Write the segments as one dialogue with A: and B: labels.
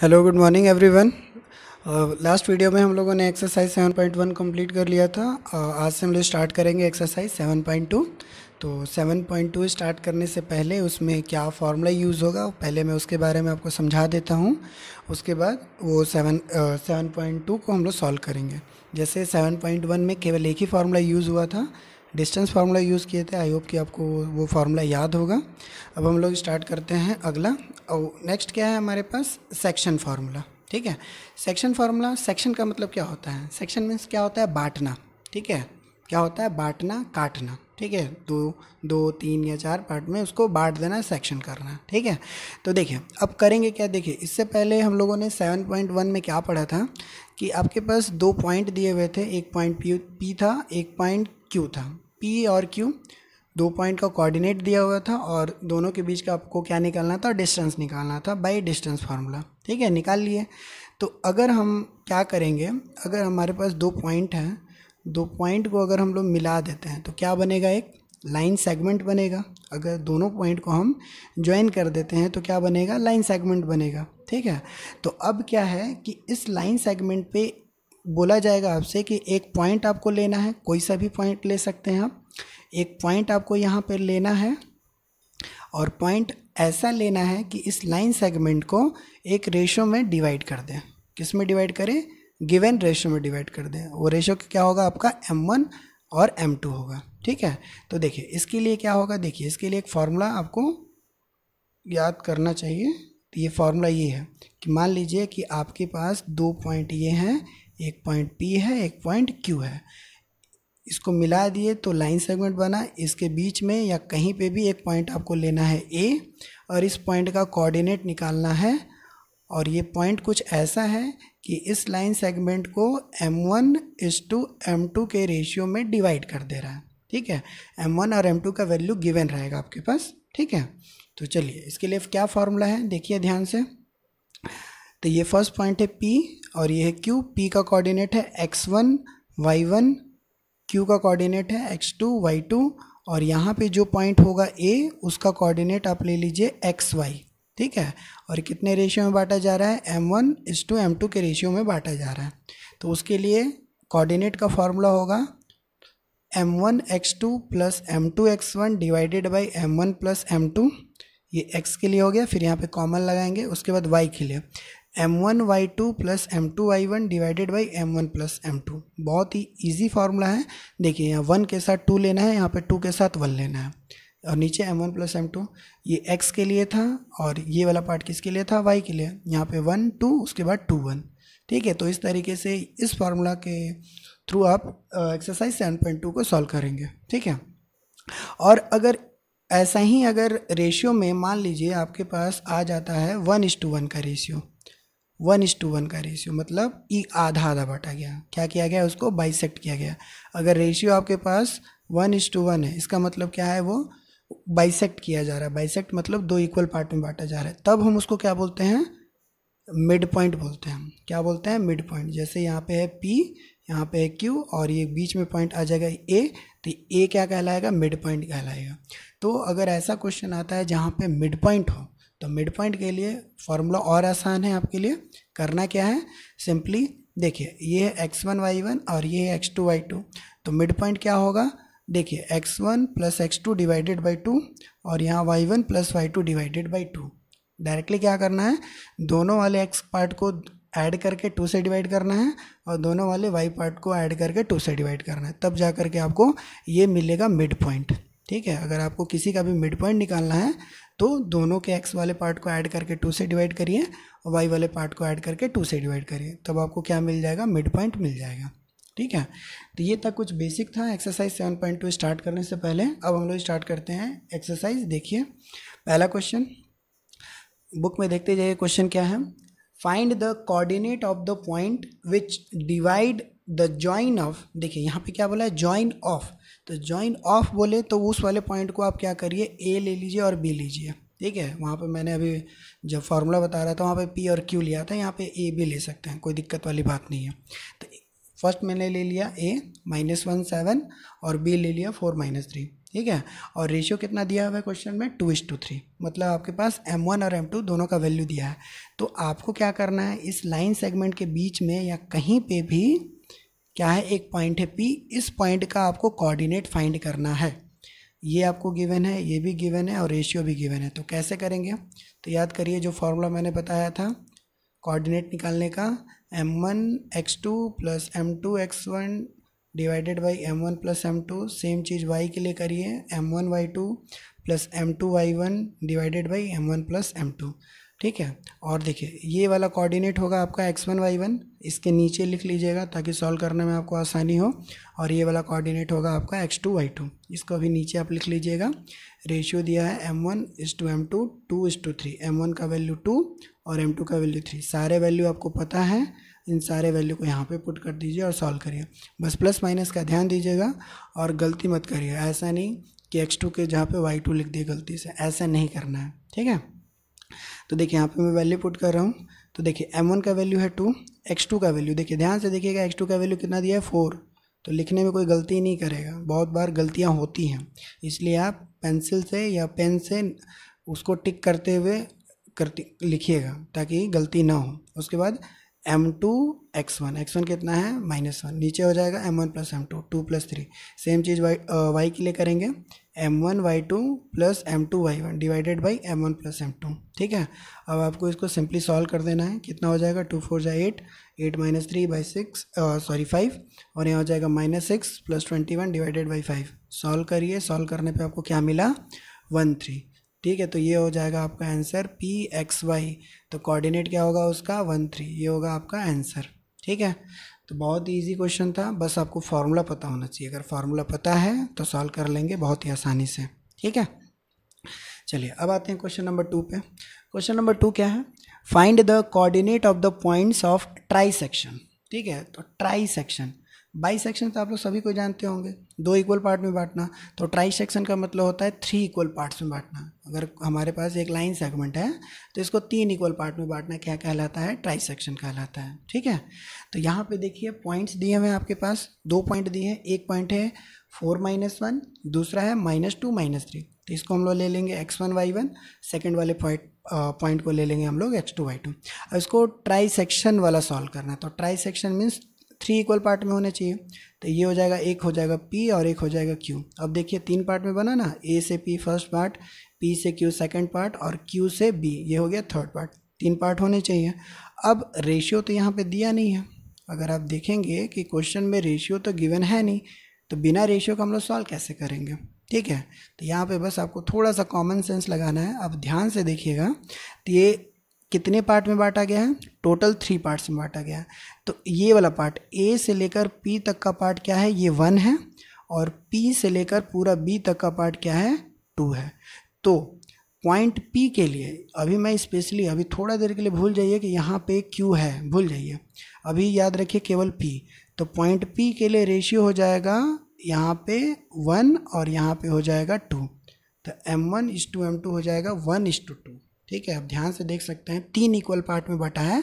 A: hello good morning everyone last video में हम लोगों ने एक्सरसाइज 7.1 कंप्लीट कर लिया था uh, आज से हम लोग स्टार्ट करेंगे एक्सरसाइज 7.2 तो 7.2 स्टार्ट करने से पहले उसमें क्या फार्मूला यूज़ होगा पहले मैं उसके बारे में आपको समझा देता हूँ उसके बाद वो सेवन सेवन पॉइंट टू को हम लोग सॉल्व करेंगे जैसे 7.1 में केवल एक ही फार्मूला यूज़ हुआ था डिस्टेंस फार्मूला यूज़ किए थे आई होप कि आपको वो फार्मूला याद होगा अब हम लोग स्टार्ट करते हैं अगला और नेक्स्ट क्या है हमारे पास सेक्शन फार्मूला ठीक है सेक्शन फार्मूला सेक्शन का मतलब क्या होता है सेक्शन मीन्स क्या होता है बांटना ठीक है क्या होता है बांटना काटना ठीक है दो दो तीन या चार पार्ट में उसको बांट देना सेक्शन करना ठीक है तो देखिए अब करेंगे क्या देखिए इससे पहले हम लोगों ने 7.1 में क्या पढ़ा था कि आपके पास दो पॉइंट दिए हुए थे एक पॉइंट पी पी था एक पॉइंट क्यू था पी और क्यू दो पॉइंट का कोऑर्डिनेट दिया हुआ था और दोनों के बीच का आपको क्या निकालना था डिस्टेंस निकालना था बाय डिस्टेंस फार्मूला ठीक है निकाल लिए तो अगर हम क्या करेंगे अगर हमारे पास दो पॉइंट हैं दो पॉइंट को अगर हम लोग मिला देते हैं तो क्या बनेगा एक लाइन सेगमेंट बनेगा अगर दोनों पॉइंट को हम ज्वाइन कर देते हैं तो क्या बनेगा लाइन सेगमेंट बनेगा ठीक है तो अब क्या है कि इस लाइन सेगमेंट पे बोला जाएगा आपसे कि एक पॉइंट आपको लेना है कोई सा भी पॉइंट ले सकते हैं आप एक पॉइंट आपको यहाँ पर लेना है और पॉइंट ऐसा लेना है कि इस लाइन सेगमेंट को एक रेशो में डिवाइड कर दें किस में डिवाइड करें गिवन रेशो में डिवाइड कर दें वो रेशो क्या होगा आपका एम वन और एम टू होगा ठीक है तो देखिए इसके लिए क्या होगा देखिए इसके लिए एक फार्मूला आपको याद करना चाहिए तो ये फार्मूला ये है कि मान लीजिए कि आपके पास दो पॉइंट ये हैं एक पॉइंट पी है एक पॉइंट क्यू है इसको मिला दिए तो लाइन सेगमेंट बना इसके बीच में या कहीं पे भी एक पॉइंट आपको लेना है ए और इस पॉइंट का कोऑर्डिनेट निकालना है और ये पॉइंट कुछ ऐसा है कि इस लाइन सेगमेंट को M one is to M two के रेशियो में डिवाइड कर दे रहा है ठीक है एम वन और एम टू का वैल्यू गिवन रहेगा आपके पास ठीक है तो चलिए इसके लिए क्या फॉर्मूला है देखिए ध्यान से तो ये फर्स्ट पॉइंट है पी और ये है क्यू पी का कोऑर्डिनेट है X one Y one Q का कोऑर्डिनेट है एक्स टू वाई टू और यहाँ पे जो पॉइंट होगा ए उसका कोऑर्डिनेट आप ले लीजिए एक्स वाई ठीक है और कितने रेशियो में बांटा जा रहा है M one is to M two के रेशियो में बांटा जा रहा है तो उसके लिए कोऑर्डिनेट का फॉर्मूला होगा M one X two plus M two X one divided by M one plus M two ये एक्स के लिए हो गया फिर यहाँ पे कॉमन लगाएंगे उसके बाद वाई के लिए M one Y two plus M two Y one divided by M one plus M two बहुत ही ईजी फार्मूला है देखिए यहाँ वन के साथ टू लेना है यहाँ पे टू के साथ वन लेना है और नीचे M one plus M two ये एक्स के लिए था और ये वाला पार्ट किसके लिए था वाई के लिए यहाँ पे वन टू उसके बाद टू वन ठीक है तो इस तरीके से इस फार्मूला के थ्रू आप एक्सरसाइज सेवन पॉइंट टू को सॉल्व करेंगे ठीक है और अगर ऐसा ही अगर रेशियो में मान लीजिए आपके पास आ जाता है वन इज टू वन का ratio one is to one का रेशियो मतलब ई आधा आधा बांटा गया क्या किया गया उसको बाइसेक्ट किया गया अगर रेशियो आपके पास वन इज टू वन है इसका मतलब क्या है वो बाइसेक्ट किया जा रहा है बाइसेक्ट मतलब दो इक्वल पार्ट में बांटा जा रहा है तब हम उसको क्या बोलते हैं मिड पॉइंट बोलते हैं क्या बोलते हैं मिड पॉइंट जैसे यहाँ पे है पी यहाँ पे है क्यू और ये बीच में पॉइंट आ जाएगा ए तो ए क्या कहलाएगा मिड पॉइंट कहलाएगा तो अगर ऐसा क्वेश्चन आता है जहाँ पे मिड पॉइंट हो तो मिड पॉइंट के लिए फार्मूला और आसान है आपके लिए करना क्या है सिंपली देखिए ये है एक्स वन वाई वन और ये है एक्स टू वाई टू तो मिड पॉइंट क्या होगा देखिए X one plus X two divided by two और यहाँ Y one plus Y two divided by two directly क्या करना है दोनों वाले एक्स पार्ट को ऐड करके टू से डिवाइड करना है और दोनों वाले वाई पार्ट को ऐड करके टू से डिवाइड करना है तब जा करके आपको ये मिलेगा मिड पॉइंट ठीक है अगर आपको किसी का भी मिड पॉइंट निकालना है तो दोनों के एक्स वाले पार्ट को ऐड करके टू से डिवाइड करिए और वाई वाले पार्ट को ऐड करके टू से डिवाइड करिए तब आपको क्या मिल जाएगा मिड पॉइंट मिल जाएगा ठीक है तो ये था कुछ बेसिक था exercise seven point two start करने से पहले अब हम लोग स्टार्ट करते हैं एक्सरसाइज देखिए पहला क्वेश्चन बुक में देखते जाइए क्वेश्चन क्या है find the coordinate of the point which divide the join of देखिए यहाँ पे क्या बोला है जॉइन ऑफ तो जॉइन ऑफ बोले तो उस वाले पॉइंट को आप क्या करिए ए ले लीजिए और बी लीजिए ठीक है वहाँ पे मैंने अभी जब फार्मूला बता रहा था वहाँ पे पी और क्यू लिया था यहाँ पे ए भी ले सकते हैं कोई दिक्कत वाली बात नहीं है तो फर्स्ट मैंने ले लिया ए माइनस वन सेवन और बी ले लिया फोर माइनस थ्री ठीक है और रेशियो कितना दिया हुआ है क्वेश्चन में टू इज टू थ्री मतलब आपके पास एम वन और एम टू दोनों का वैल्यू दिया है तो आपको क्या करना है इस लाइन सेगमेंट के बीच में या कहीं पे भी क्या है एक पॉइंट है पी इस पॉइंट का आपको कोऑर्डिनेट फाइंड करना है ये आपको गिवन है ये भी गिवन है और रेशियो भी गिवन है तो कैसे करेंगे तो याद करिए जो फॉर्मूला मैंने बताया था कोऑर्डिनेट निकालने का M one X two plus M two X one divided by M one plus M two same चीज़ वाई के लिए करिए M one Y two plus M two Y one divided by M one plus M two ठीक है और देखिए ये वाला कोऑर्डिनेट होगा आपका एक्स वन वाई वन इसके नीचे लिख लीजिएगा ताकि सॉल्व करने में आपको आसानी हो और ये वाला कोऑर्डिनेट होगा आपका एक्स टू वाई टू इसको अभी नीचे आप लिख लीजिएगा रेशियो दिया है M one is to M two two is to three M one का वैल्यू टू और एम टू का वैल्यू थ्री सारे वैल्यू आपको पता है इन सारे वैल्यू को यहाँ पे पुट कर दीजिए और सॉल्व करिए बस प्लस माइनस का ध्यान दीजिएगा और गलती मत करिए ऐसा नहीं कि एक्स टू के जहाँ पे वाई टू लिख दिए गलती से ऐसा नहीं करना है ठीक है तो देखिए यहाँ पे मैं वैल्यू पुट कर रहा हूँ तो देखिए एम वन का वैल्यू है टू एक्स टू का वैल्यू देखिए ध्यान से देखिएगा एक्स टू का वैल्यू कितना दिया है फोर तो लिखने में कोई गलती नहीं करेगा बहुत बार गलतियाँ होती हैं इसलिए आप पेंसिल से या पेन से उसको टिक करते हुए करती लिखिएगा ताकि गलती ना हो उसके बाद M two X one X one कितना है माइनस वन नीचे हो जाएगा M one plus M two two plus three same चीज़ वाई वाई के लिए करेंगे M one Y two plus M two Y one divided by M one plus M two ठीक है अब आपको इसको सिंपली सॉल्व कर देना है कितना हो जाएगा टू फोर जा eight eight minus three by six sorry five और यहाँ हो जाएगा minus six plus twenty one divided by five solve करिए सॉल्व करने पे आपको क्या मिला वन थ्री ठीक है तो ये हो जाएगा आपका आंसर पी एक्स वाई तो कोऑर्डिनेट क्या होगा उसका वन थ्री ये होगा आपका आंसर ठीक है तो बहुत ईजी क्वेश्चन था बस आपको फार्मूला पता होना चाहिए अगर फार्मूला पता है तो सॉल्व कर लेंगे बहुत ही आसानी से ठीक है चलिए अब आते हैं क्वेश्चन नंबर टू पे क्वेश्चन नंबर टू क्या है find the coordinate of the points of trisection ठीक है तो ट्राई सेक्शन बाई सेक्शन तो आप लोग सभी को जानते होंगे दो इक्वल पार्ट में बांटना तो ट्राई सेक्शन का मतलब होता है थ्री इक्वल पार्ट्स में बांटना अगर हमारे पास एक लाइन सेगमेंट है तो इसको तीन इक्वल पार्ट में बांटना क्या कहलाता है ट्राई सेक्शन कहलाता है ठीक है तो यहाँ पे देखिए पॉइंट्स दिए हुए हैं आपके पास दो पॉइंट दिए हैं एक पॉइंट है फोर माइनस वन दूसरा है माइनस टू माइनस थ्री तो इसको हम लोग ले लेंगे X one Y one second वाले पॉइंट पॉइंट को ले लेंगे हम लोग एक्स टू वाई टू अब इसको ट्राई सेक्शन वाला सॉल्व करना है तो trisection means three equal part में होने चाहिए तो ये हो जाएगा एक हो जाएगा पी और एक हो जाएगा क्यू अब देखिए तीन पार्ट में बना ना ए से पी फर्स्ट पार्ट पी से क्यू सेकेंड पार्ट और क्यू से बी ये हो गया थर्ड पार्ट तीन पार्ट होने चाहिए अब रेशियो तो यहाँ पर दिया नहीं है अगर आप देखेंगे कि क्वेश्चन में रेशियो तो गिवन है नहीं तो बिना रेशियो का हम लोग सॉल्व कैसे करेंगे ठीक है तो यहाँ पे बस आपको थोड़ा सा कॉमन सेंस लगाना है आप ध्यान से देखिएगा तो ये कितने पार्ट में बांटा गया है टोटल थ्री पार्ट्स में बांटा गया है तो ये वाला पार्ट ए से लेकर पी तक का पार्ट क्या है ये वन है और पी से लेकर पूरा बी तक का पार्ट क्या है टू है तो पॉइंट पी के लिए अभी मैं स्पेशली अभी थोड़ा देर के लिए भूल जाइए कि यहाँ पे क्यू है भूल जाइए अभी याद रखिए केवल पी तो पॉइंट पी के लिए रेशियो हो जाएगा यहाँ पे वन और यहाँ पे हो जाएगा टू तो M one is to M two हो जाएगा वन इस टू टू ठीक है आप ध्यान से देख सकते हैं तीन इक्वल पार्ट में बटा है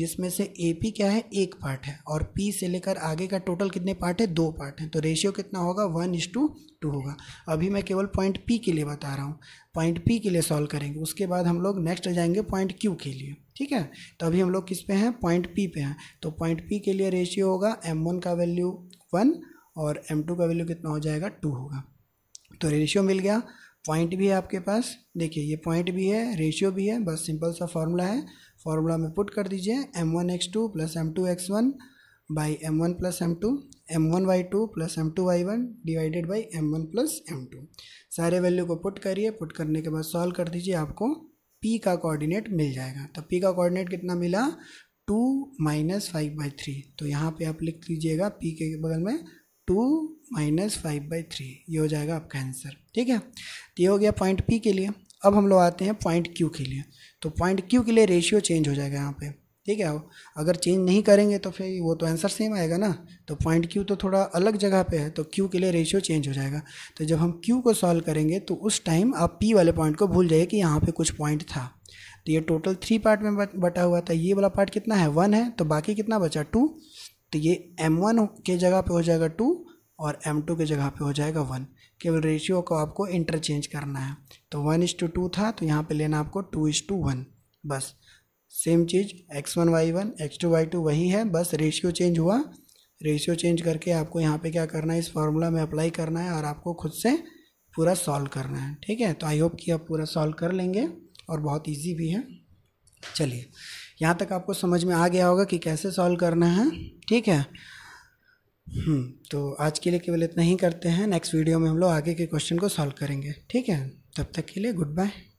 A: जिसमें से ए पी क्या है एक पार्ट है और पी से लेकर आगे का टोटल कितने पार्ट है दो पार्ट है तो रेशियो कितना होगा वन इज टू टू होगा अभी मैं केवल पॉइंट पी के लिए बता रहा हूँ पॉइंट पी के लिए सॉल्व करेंगे उसके बाद हम लोग नेक्स्ट जाएंगे पॉइंट क्यू के लिए ठीक है तो अभी हम लोग किस पे हैं पॉइंट पी पे हैं तो पॉइंट पी के लिए रेशियो होगा एम वन का वैल्यू वन और एम टू का वैल्यू कितना हो जाएगा टू होगा तो रेशियो मिल गया पॉइंट भी है आपके पास देखिए ये पॉइंट भी है रेशियो भी है बस सिंपल सा फॉर्मूला है फॉर्मूला में पुट कर दीजिए M one X two plus M two X one by M one plus M two M one Y two plus M two Y one divided by M one plus M two सारे value को put करिए put करने के बाद solve कर दीजिए आपको P का कोऑर्डिनेट मिल जाएगा तो पी का कोऑर्डिनेट कितना मिला two minus five by three तो यहाँ पे आप लिख लीजिएगा पी के बगल में two minus five by three ये हो जाएगा आपका आंसर ठीक है तो ये हो गया पॉइंट पी के लिए अब हम लोग आते हैं पॉइंट क्यू के लिए तो पॉइंट क्यू के लिए रेशियो चेंज हो जाएगा यहाँ पे ठीक है अगर चेंज नहीं करेंगे तो फिर वो तो आंसर सेम आएगा ना तो पॉइंट क्यू तो थोड़ा अलग जगह पे है तो क्यू के लिए रेशियो चेंज हो जाएगा तो जब हम क्यू को सॉल्व करेंगे तो उस टाइम आप पी वाले पॉइंट को भूल जाइए कि यहाँ पे कुछ पॉइंट था तो ये टोटल थ्री पार्ट में बटा हुआ था ये वाला पार्ट कितना है वन है तो बाकी कितना बचा टू तो ये एम वन के जगह पे हो जाएगा टू और एम टू के जगह पे हो जाएगा वन केवल रेशियो को आपको इंटरचेंज करना है तो वन इज टू टू था तो यहाँ पे लेना आपको टू इज टू वन बस सेम चीज़ X one Y one X two Y two वही है बस रेशियो चेंज हुआ रेशियो चेंज करके आपको यहाँ पे क्या करना है इस फार्मूला में अप्लाई करना है और आपको खुद से पूरा सॉल्व करना है ठीक है तो आई होप कि आप पूरा सॉल्व कर लेंगे और बहुत ईजी भी है चलिए यहाँ तक आपको समझ में आ गया होगा कि कैसे सॉल्व करना है ठीक है हम्म, तो आज के लिए केवल इतना ही करते हैं नेक्स्ट वीडियो में हम लोग आगे के क्वेश्चन को सॉल्व करेंगे ठीक है तब तक के लिए गुड बाय